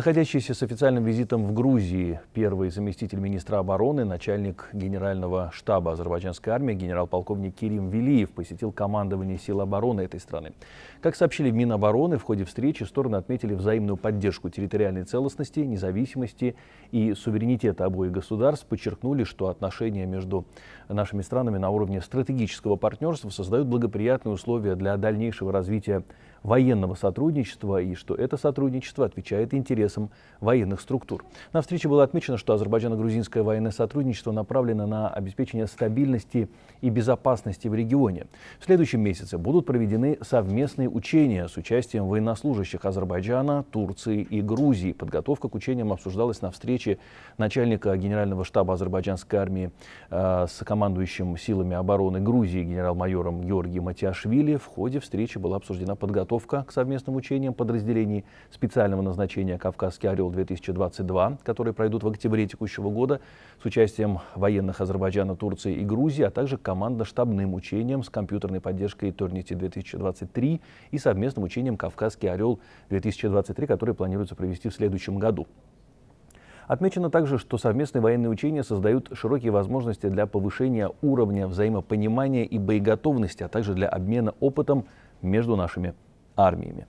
Находящийся с официальным визитом в Грузии первый заместитель министра обороны, начальник генерального штаба азербайджанской армии генерал-полковник Кирим Велиев посетил командование сил обороны этой страны. Как сообщили в Минобороны, в ходе встречи стороны отметили взаимную поддержку территориальной целостности, независимости и суверенитета обоих государств, подчеркнули, что отношения между нашими странами на уровне стратегического партнерства создают благоприятные условия для дальнейшего развития военного сотрудничества и что это сотрудничество отвечает интересам интересам военных структур. На встрече было отмечено, что азербайджано-грузинское военное сотрудничество направлено на обеспечение стабильности и безопасности в регионе. В следующем месяце будут проведены совместные учения с участием военнослужащих Азербайджана, Турции и Грузии. Подготовка к учениям обсуждалась на встрече начальника Генерального штаба азербайджанской армии э, с командующим силами обороны Грузии генерал-майором Георгием Матиашвили. В ходе встречи была обсуждена подготовка к совместным учениям подразделений специального назначения командования «Кавказский Орел-2022», которые пройдут в октябре текущего года с участием военных Азербайджана, Турции и Грузии, а также командно-штабным учением с компьютерной поддержкой Торнити 2023 и совместным учением «Кавказский Орел-2023», которые планируется провести в следующем году. Отмечено также, что совместные военные учения создают широкие возможности для повышения уровня взаимопонимания и боеготовности, а также для обмена опытом между нашими армиями.